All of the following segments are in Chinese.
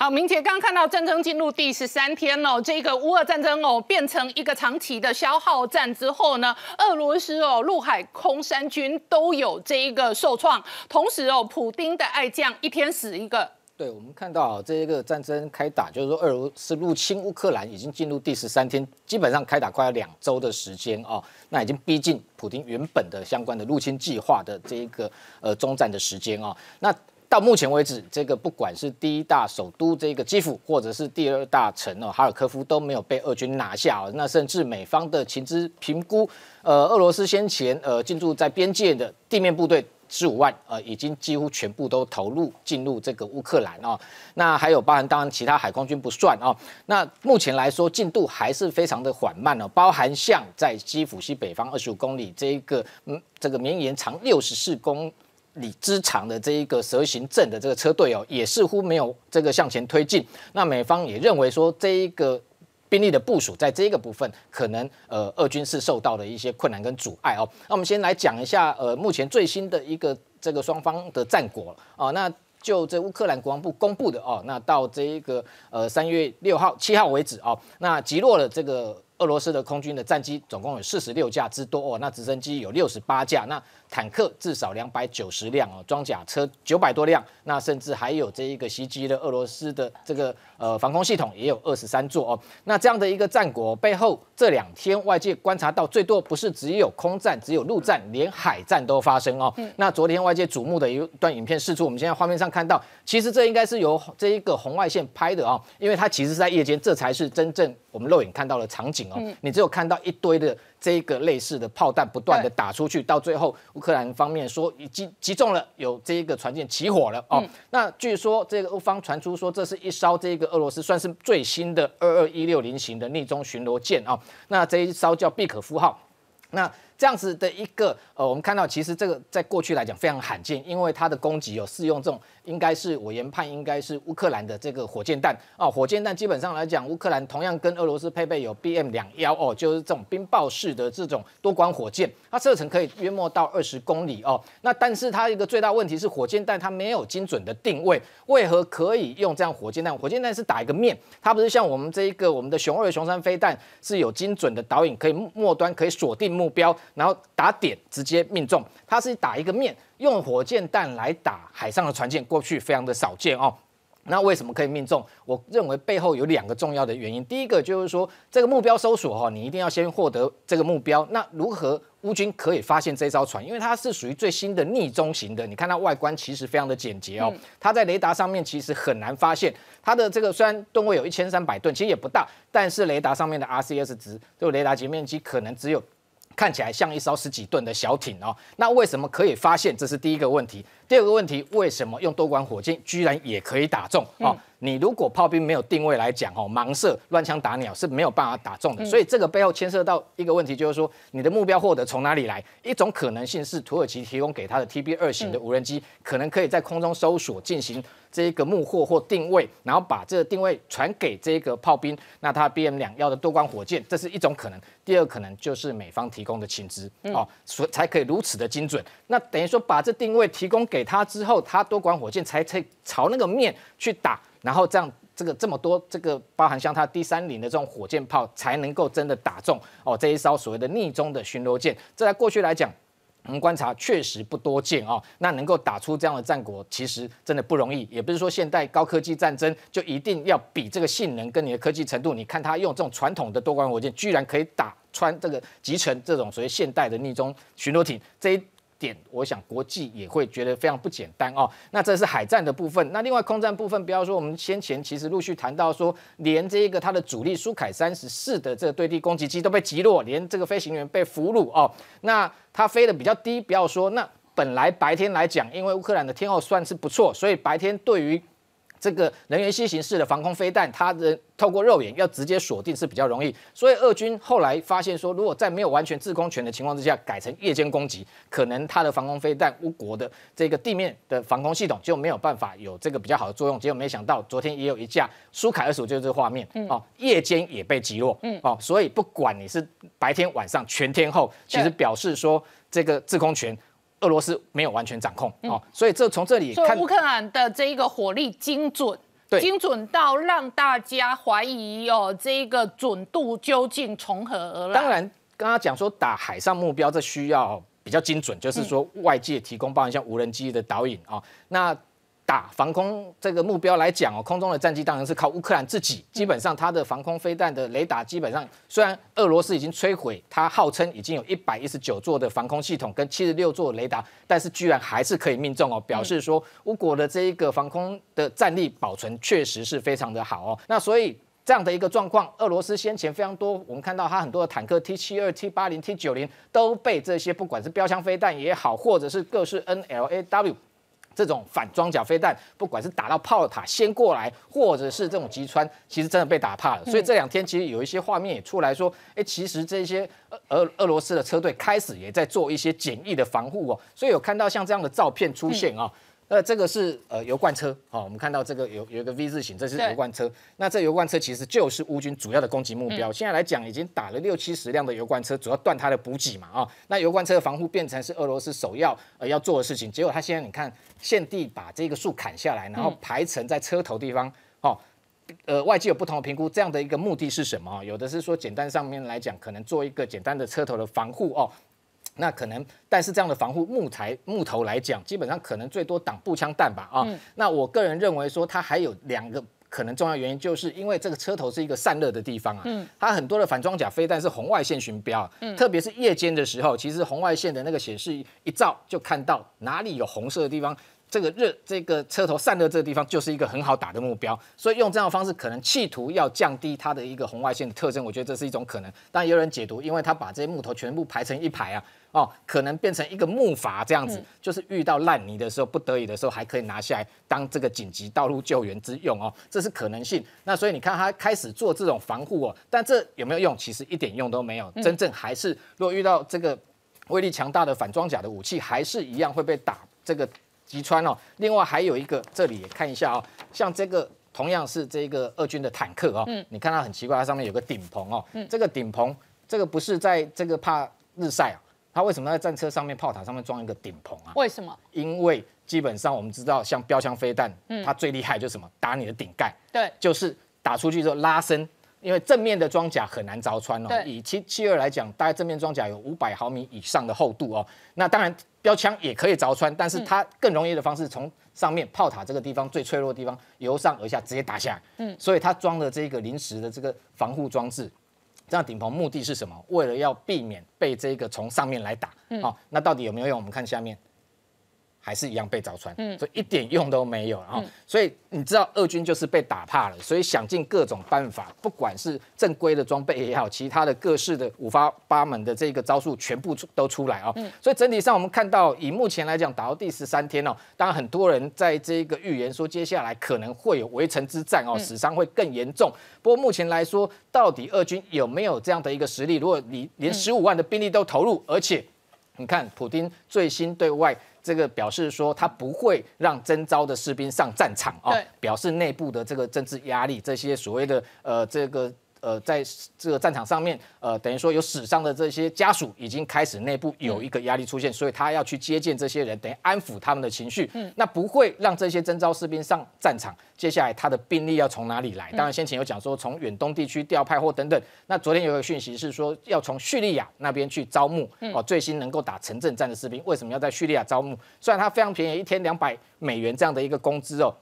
好，明姐，刚刚看到战争进入第十三天了，这一个乌俄战争哦，变成一个长期的消耗战之后呢，俄罗斯哦，陆海空三军都有这一个受创，同时哦，普丁的爱将一天死一个。对，我们看到这一个战争开打，就是说俄罗斯入侵乌克兰已经进入第十三天，基本上开打快要两周的时间哦，那已经逼近普丁原本的相关的入侵计划的这一个呃终战的时间哦，那。到目前为止，这个不管是第一大首都这个基辅，或者是第二大城哦哈尔科夫都没有被俄军拿下哦。那甚至美方的情资评估，呃，俄罗斯先前呃进驻在边界的地面部队十五万呃，已经几乎全部都投入进入这个乌克兰哦。那还有包含当然其他海空军不算哦。那目前来说进度还是非常的缓慢哦，包含像在基辅西北方二十五公里这一个嗯这个绵延长六十四公。里之长的这一个蛇形阵的这个车队哦，也似乎没有这个向前推进。那美方也认为说，这一个兵力的部署在这一个部分，可能呃，俄军是受到了一些困难跟阻碍哦。那我们先来讲一下呃，目前最新的一个这个双方的战果啊，那就这乌克兰国防部公布的哦，那到这一个呃三月六号、七号为止哦，那击落了这个。俄罗斯的空军的战机总共有四十六架之多哦，那直升机有六十八架，那坦克至少两百九十辆哦，装甲车九百多辆，那甚至还有这一个袭击的俄罗斯的这个呃防空系统也有二十三座哦，那这样的一个战果背后。这两天外界观察到最多不是只有空战，只有陆战，连海战都发生哦。那昨天外界瞩目的一段影片，视出我们现在画面上看到，其实这应该是由这一个红外线拍的啊，因为它其实是在夜间，这才是真正我们肉眼看到的场景哦。你只有看到一堆的这一个类似的炮弹不断的打出去，到最后乌克兰方面说已经击中了，有这一个船舰起火了哦。那据说这个欧方传出说，这是一艘这个俄罗斯算是最新的二二一六零型的逆中巡逻舰啊。那这一艘叫“必可夫号”，那。这样子的一个呃，我们看到其实这个在过去来讲非常罕见，因为它的攻击有使用这种，应该是我研判应该是乌克兰的这个火箭弹啊，火箭弹基本上来讲，乌克兰同样跟俄罗斯配备有 B M 两幺哦，就是这种冰雹式的这种多管火箭，它射程可以约莫到二十公里哦。那但是它一个最大问题是火箭弹它没有精准的定位，为何可以用这样火箭弹？火箭弹是打一个面，它不是像我们这一个我们的雄二雄三飞弹是有精准的导引，可以末端可以锁定目标。然后打点直接命中，它是打一个面，用火箭弹来打海上的船舰，过去非常的少见哦。那为什么可以命中？我认为背后有两个重要的原因，第一个就是说这个目标搜索哈，你一定要先获得这个目标。那如何乌军可以发现这艘船？因为它是属于最新的逆中型的，你看它外观其实非常的简洁哦，它在雷达上面其实很难发现。它的这个虽然吨位有一千三百吨，其实也不大，但是雷达上面的 RCS 值，就雷达截面积可能只有。看起来像一艘十几吨的小艇哦，那为什么可以发现？这是第一个问题。第二个问题，为什么用多管火箭居然也可以打中？哦，你如果炮兵没有定位来讲，哦，盲射乱枪打鸟是没有办法打中的。所以这个背后牵涉到一个问题，就是说你的目标获得从哪里来？一种可能性是土耳其提供给他的 TB 二型的无人机，可能可以在空中搜索进行这个幕货或定位，然后把这个定位传给这个炮兵，那他 BM 两幺的多管火箭，这是一种可能。第二可能就是美方提供的情资，哦，所才可以如此的精准。那等于说把这定位提供给。给他之后，他多管火箭才才朝那个面去打，然后这样这个这么多这个包含像他第三零的这种火箭炮，才能够真的打中哦这一艘所谓的逆中”的巡逻舰。这在过去来讲，我们观察确实不多见啊。那能够打出这样的战果，其实真的不容易。也不是说现代高科技战争就一定要比这个性能跟你的科技程度。你看他用这种传统的多管火箭，居然可以打穿这个集成这种所谓现代的逆中巡逻艇这一。点，我想国际也会觉得非常不简单哦。那这是海战的部分，那另外空战部分，不要说我们先前其实陆续谈到说，连这个它的主力苏凯三十四的这个对地攻击机都被击落，连这个飞行员被俘虏哦。那它飞的比较低，不要说那本来白天来讲，因为乌克兰的天候算是不错，所以白天对于。这个能源新型式的防空飞弹，它的透过肉眼要直接锁定是比较容易，所以俄军后来发现说，如果在没有完全制空权的情况之下，改成夜间攻击，可能它的防空飞弹、乌国的这个地面的防空系统就没有办法有这个比较好的作用。结果没想到，昨天也有一架苏凯二十五，就是画面哦，夜间也被击落哦，所以不管你是白天晚上全天候，其实表示说这个制空权。俄罗斯没有完全掌控哦，所以这从这里看乌克兰的这一个火力精准，对，精准到让大家怀疑哦，这一个准度究竟从何而来？当然，刚刚讲说打海上目标，这需要比较精准，就是说外界提供帮，像无人机的导引啊，那。打防空这个目标来讲哦，空中的战机当然是靠乌克兰自己。基本上，它的防空飞弹的雷达基本上，虽然俄罗斯已经摧毁它号称已经有一百一十九座的防空系统跟七十六座雷达，但是居然还是可以命中哦，表示说乌国的这一个防空的战力保存确实是非常的好哦。那所以这样的一个状况，俄罗斯先前非常多，我们看到它很多的坦克 T 七二、T 八零、T 九零都被这些不管是标枪飞弹也好，或者是各式 N L A W。这种反装甲飞弹，不管是打到炮塔先过来，或者是这种击穿，其实真的被打怕了。所以这两天其实有一些画面也出来说，哎，其实这些俄俄罗斯的车队开始也在做一些简易的防护哦。所以有看到像这样的照片出现啊。那这个是呃油罐车，好，我们看到这个有有一个 V 字形，这是油罐车。那这油罐车其实就是乌军主要的攻击目标。现在来讲，已经打了六七十辆的油罐车，主要断它的补给嘛啊。那油罐车的防护变成是俄罗斯首要呃要做的事情。结果他现在你看，现地把这个树砍下来，然后排成在车头地方，哦，呃，外界有不同的评估，这样的一个目的是什么？有的是说简单上面来讲，可能做一个简单的车头的防护哦。那可能，但是这样的防护木材木头来讲，基本上可能最多挡步枪弹吧啊。那我个人认为说，它还有两个可能重要原因，就是因为这个车头是一个散热的地方啊。嗯，它很多的反装甲飞弹是红外线巡标啊，特别是夜间的时候，其实红外线的那个显示一照就看到哪里有红色的地方。这个热，这个车头散热这个地方就是一个很好打的目标，所以用这样的方式可能企图要降低它的一个红外线的特征，我觉得这是一种可能。但有人解读，因为它把这些木头全部排成一排啊，哦，可能变成一个木筏这样子，就是遇到烂泥的时候不得已的时候还可以拿下来当这个紧急道路救援之用哦，这是可能性。那所以你看它开始做这种防护哦，但这有没有用？其实一点用都没有，真正还是若遇到这个威力强大的反装甲的武器，还是一样会被打这个。击穿哦。另外还有一个，这里也看一下哦，像这个同样是这个俄军的坦克哦，嗯，你看它很奇怪，它上面有个顶棚哦，嗯，这个顶棚，这个不是在这个怕日晒啊，它为什么在战车上面炮塔上面装一个顶棚啊？为什么？因为基本上我们知道，像标枪飞弹，嗯，它最厉害就是什么，打你的顶盖，对，就是打出去之后拉伸，因为正面的装甲很难凿穿哦。以七七二来讲，大概正面装甲有五百毫米以上的厚度哦。那当然。标枪也可以凿穿，但是它更容易的方式，从上面炮塔这个地方最脆弱的地方，由上而下直接打下来。嗯，所以它装了这个临时的这个防护装置，这样顶棚目的是什么？为了要避免被这个从上面来打。好，那到底有没有用？我们看下面。还是一样被凿穿，所以一点用都没有。然后，所以你知道，俄军就是被打怕了，所以想尽各种办法，不管是正规的装备也好，其他的各式的五花八门的这个招数，全部出都出来啊。所以整体上，我们看到以目前来讲，打到第十三天哦，当然，很多人在这个预言说，接下来可能会有围城之战哦，死伤会更严重。不过目前来说，到底俄军有没有这样的一个实力？如果你连十五万的兵力都投入，而且你看，普丁最新对外。这个表示说，他不会让征召的士兵上战场啊。表示内部的这个政治压力，这些所谓的呃这个。呃，在这个战场上面，呃，等于说有死伤的这些家属已经开始内部有一个压力出现，所以他要去接见这些人，等于安抚他们的情绪。嗯，那不会让这些征召士兵上战场。接下来他的兵力要从哪里来？当然先前有讲说从远东地区调派或等等。那昨天有个讯息是说要从叙利亚那边去招募哦，最新能够打城镇战的士兵，为什么要在叙利亚招募？虽然他非常便宜，一天两百美元这样的一个工资哦。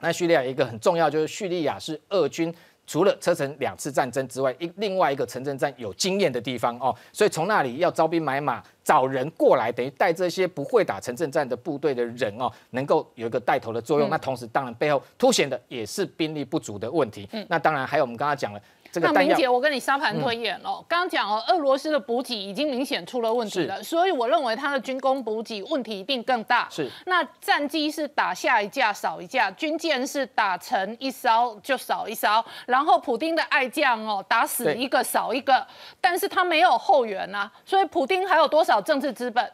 那叙利亚一个很重要就是叙利亚是俄军。除了车臣两次战争之外，一另外一个城镇战有经验的地方哦，所以从那里要招兵买马，找人过来，等于带这些不会打城镇战的部队的人哦，能够有一个带头的作用。那同时当然背后凸显的也是兵力不足的问题。那当然还有我们刚刚讲了。那明姐，我跟你沙盘推演哦，刚刚讲哦，俄罗斯的补给已经明显出了问题了，所以我认为他的军工补给问题一定更大。是，那战机是打下一架少一架，军舰是打沉一艘就少一艘，然后普京的爱将哦打死一个少一个，但是他没有后援啊，所以普京还有多少政治资本？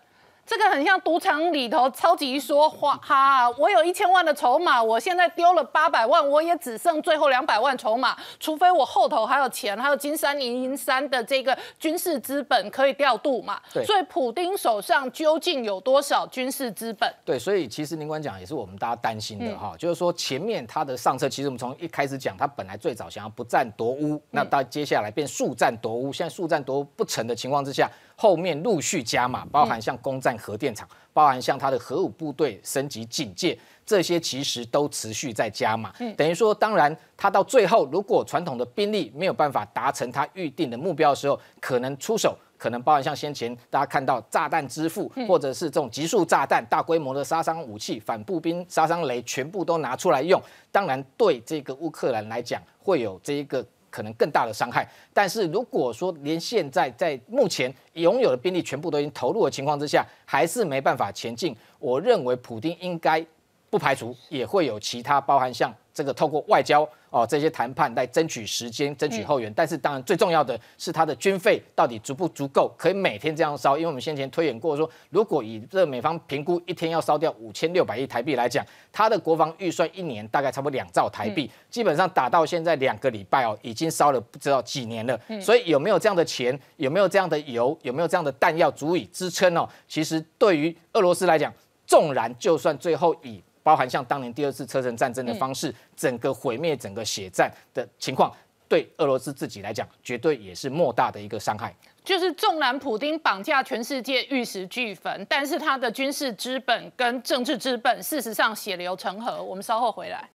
这个很像赌场里头超级说话哈，我有一千万的筹码，我现在丢了八百万，我也只剩最后两百万筹码，除非我后头还有钱，还有金山银山的这个军事资本可以调度嘛？所以普京手上究竟有多少军事资本？对，所以其实宁官讲也是我们大家担心的哈，就是说前面他的上策，其实我们从一开始讲，他本来最早想要不战夺乌，那到接下来变速战夺乌，现在速战夺不成的情况之下。后面陆续加码，包含像攻占核电厂，包含像他的核武部队升级警戒，这些其实都持续在加码。等于说，当然他到最后，如果传统的兵力没有办法达成他预定的目标的时候，可能出手，可能包含像先前大家看到炸弹之父，或者是这种极速炸弹、大规模的杀伤武器、反步兵杀伤雷，全部都拿出来用。当然，对这个乌克兰来讲，会有这一个。可能更大的伤害，但是如果说连现在在目前拥有的兵力全部都已经投入的情况之下，还是没办法前进，我认为普京应该。不排除也会有其他包含像这个透过外交哦这些谈判来争取时间、争取后援。但是当然最重要的是它的军费到底足不足够，可以每天这样烧？因为我们先前推演过说，如果以这美方评估一天要烧掉五千六百亿台币来讲，它的国防预算一年大概差不多两兆台币，基本上打到现在两个礼拜哦，已经烧了不知道几年了。所以有没有这样的钱？有没有这样的油？有没有这样的弹药足以支撑哦？其实对于俄罗斯来讲，纵然就算最后以包含像当年第二次车臣战争的方式，整个毁灭、整个血战的情况，对俄罗斯自己来讲，绝对也是莫大的一个伤害。就是纵然普丁绑架全世界玉石俱焚，但是他的军事资本跟政治资本，事实上血流成河。我们稍后回来。